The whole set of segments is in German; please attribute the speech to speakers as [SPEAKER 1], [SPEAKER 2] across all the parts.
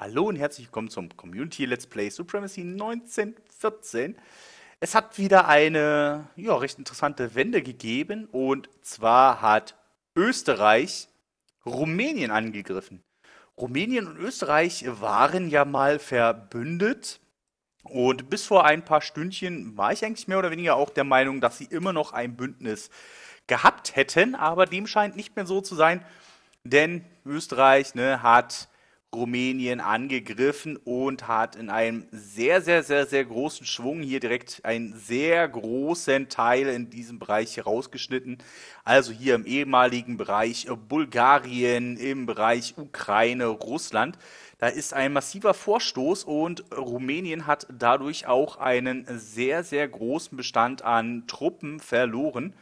[SPEAKER 1] Hallo und herzlich willkommen zum Community Let's Play Supremacy 1914. Es hat wieder eine ja, recht interessante Wende gegeben und zwar hat Österreich Rumänien angegriffen. Rumänien und Österreich waren ja mal verbündet und bis vor ein paar Stündchen war ich eigentlich mehr oder weniger auch der Meinung, dass sie immer noch ein Bündnis gehabt hätten, aber dem scheint nicht mehr so zu sein, denn Österreich ne, hat Rumänien angegriffen und hat in einem sehr, sehr, sehr, sehr großen Schwung hier direkt einen sehr großen Teil in diesem Bereich herausgeschnitten. Also hier im ehemaligen Bereich Bulgarien, im Bereich Ukraine, Russland. Da ist ein massiver Vorstoß und Rumänien hat dadurch auch einen sehr, sehr großen Bestand an Truppen verloren.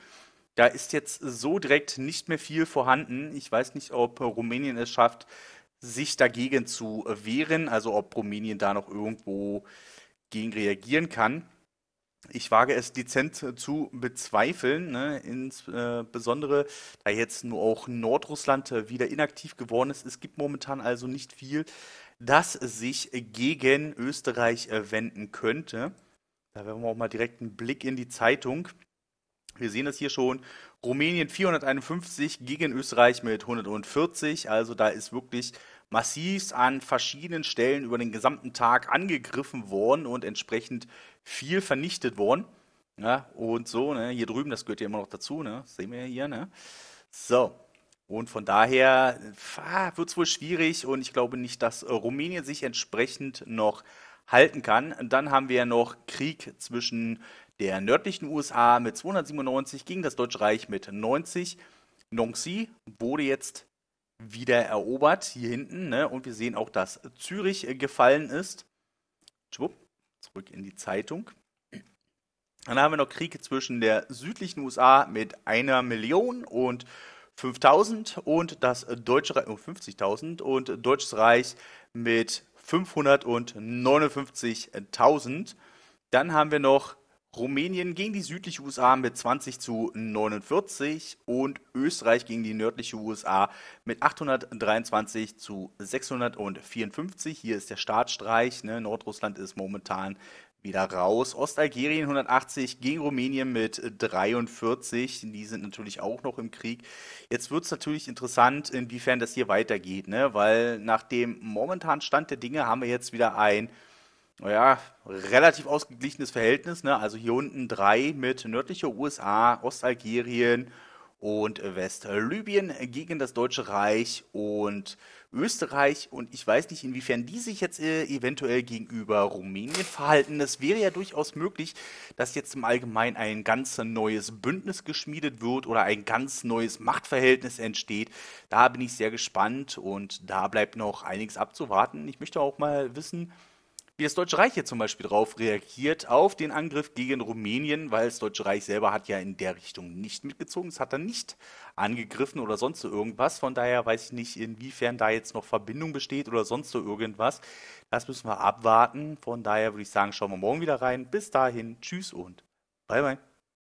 [SPEAKER 1] Da ist jetzt so direkt nicht mehr viel vorhanden. Ich weiß nicht, ob Rumänien es schafft, sich dagegen zu wehren, also ob Rumänien da noch irgendwo gegen reagieren kann. Ich wage es dezent zu bezweifeln, ne? insbesondere äh, da jetzt nur auch Nordrussland äh, wieder inaktiv geworden ist. Es gibt momentan also nicht viel, das sich gegen Österreich äh, wenden könnte. Da werden wir auch mal direkt einen Blick in die Zeitung. Wir sehen das hier schon. Rumänien 451 gegen Österreich mit 140. Also da ist wirklich massiv an verschiedenen Stellen über den gesamten Tag angegriffen worden und entsprechend viel vernichtet worden. Ja, und so, ne, hier drüben, das gehört ja immer noch dazu, ne? Das sehen wir ja hier, ne? So. Und von daher ah, wird es wohl schwierig und ich glaube nicht, dass äh, Rumänien sich entsprechend noch halten kann. Dann haben wir ja noch Krieg zwischen der nördlichen USA mit 297 gegen das Deutsche Reich mit 90. Nongxi wurde jetzt wieder erobert hier hinten. Ne? Und wir sehen auch, dass Zürich äh, gefallen ist. Schwupp, zurück in die Zeitung. Dann haben wir noch Krieg zwischen der südlichen USA mit einer Million und 5000 und das deutsche Reich, oh, 50.000 und deutsches Reich mit 559.000. Dann haben wir noch Rumänien gegen die südliche USA mit 20 zu 49 und Österreich gegen die nördliche USA mit 823 zu 654. Hier ist der Startstreich. Ne? Nordrussland ist momentan wieder raus. Ostalgerien 180 gegen Rumänien mit 43. Die sind natürlich auch noch im Krieg. Jetzt wird es natürlich interessant, inwiefern das hier weitergeht, ne? weil nach dem momentanen Stand der Dinge haben wir jetzt wieder ein naja, relativ ausgeglichenes Verhältnis. Ne? Also hier unten drei mit nördlicher USA, Ostalgerien und Westlibyen gegen das Deutsche Reich und Österreich. Und ich weiß nicht, inwiefern die sich jetzt äh, eventuell gegenüber Rumänien verhalten. Es wäre ja durchaus möglich, dass jetzt im Allgemeinen ein ganz neues Bündnis geschmiedet wird oder ein ganz neues Machtverhältnis entsteht. Da bin ich sehr gespannt und da bleibt noch einiges abzuwarten. Ich möchte auch mal wissen, wie das Deutsche Reich hier zum Beispiel drauf reagiert, auf den Angriff gegen Rumänien, weil das Deutsche Reich selber hat ja in der Richtung nicht mitgezogen. Es hat dann nicht angegriffen oder sonst so irgendwas. Von daher weiß ich nicht, inwiefern da jetzt noch Verbindung besteht oder sonst so irgendwas. Das müssen wir abwarten. Von daher würde ich sagen, schauen wir morgen wieder rein. Bis dahin, tschüss und bye bye.